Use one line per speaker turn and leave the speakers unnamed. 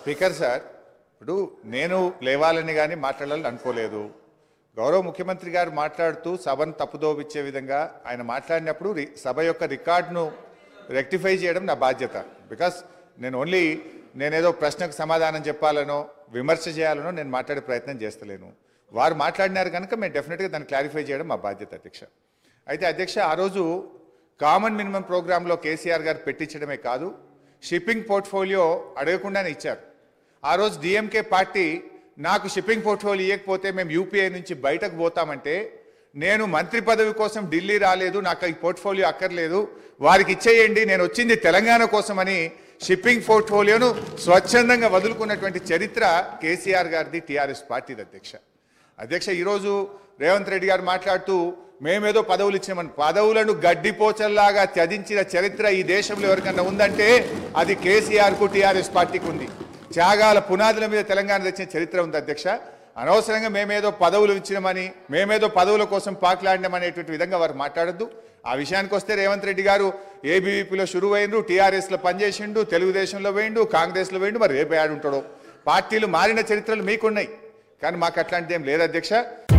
speaker sir ఇప్పుడు నేను లేవాలని కానీ మాట్లాడాలని అనుకోలేదు గౌరవ ముఖ్యమంత్రి గారు మాట్లాడుతూ సభను తప్పుదోవిచ్చే విధంగా ఆయన మాట్లాడినప్పుడు సభ యొక్క రికార్డును రెక్టిఫై చేయడం నా బాధ్యత బికాస్ నేను ఓన్లీ నేనేదో ప్రశ్నకు సమాధానం చెప్పాలనో విమర్శ చేయాలనో నేను మాట్లాడే ప్రయత్నం చేస్తలేను వారు మాట్లాడినారు కనుక మేము డెఫినెట్గా దాన్ని క్లారిఫై చేయడం మా బాధ్యత అధ్యక్ష అయితే అధ్యక్ష ఆ రోజు కామన్ మినిమం ప్రోగ్రాంలో కేసీఆర్ గారు పెట్టించడమే కాదు షిప్పింగ్ పోర్ట్ఫోలియో అడగకుండానే ఇచ్చారు ఆ రోజు డిఎంకే పార్టీ నాకు షిప్పింగ్ పోర్ట్ఫోలియో ఇవ్వకపోతే మేము యూపీఐ నుంచి బయటకు పోతామంటే నేను మంత్రి పదవి కోసం ఢిల్లీ రాలేదు నాకు ఈ పోర్ట్ఫోలియో అక్కర్లేదు వారికి ఇచ్చేయండి నేను వచ్చింది తెలంగాణ కోసమని షిప్పింగ్ పోర్ట్ఫోలియోను స్వచ్ఛందంగా వదులుకున్నటువంటి చరిత్ర కేసీఆర్ గారిది టీఆర్ఎస్ పార్టీది అధ్యక్ష అధ్యక్ష ఈరోజు రేవంత్ రెడ్డి గారు మాట్లాడుతూ మేమేదో పదవులు ఇచ్చామని పదవులను గడ్డిపోచల్లాగా త్యజించిన చరిత్ర ఈ దేశంలో ఎవరికన్నా ఉందంటే అది కేసీఆర్కు టీఆర్ఎస్ పార్టీకి ఉంది త్యాగాల పునాదుల మీద తెలంగాణ తెచ్చిన చరిత్ర ఉంది అధ్యక్ష అనవసరంగా మేమేదో పదవులు ఇచ్చినామని మేమేదో పదవుల కోసం పాకులాడినామనేటువంటి విధంగా వారు మాట్లాడద్దు ఆ విషయానికి వస్తే రేవంత్ రెడ్డి గారు ఏబీవీపీలో షురువైండ్రు టీఆర్ఎస్లో పనిచేసిండు తెలుగుదేశంలో వేయండు కాంగ్రెస్లో వేయండు మరి రేపు ఆడుంటాడు ఉంటాడో పార్టీలు మారిన చరిత్రలు మీకున్నాయి కానీ మాకు అట్లాంటిది ఏం లేదు అధ్యక్ష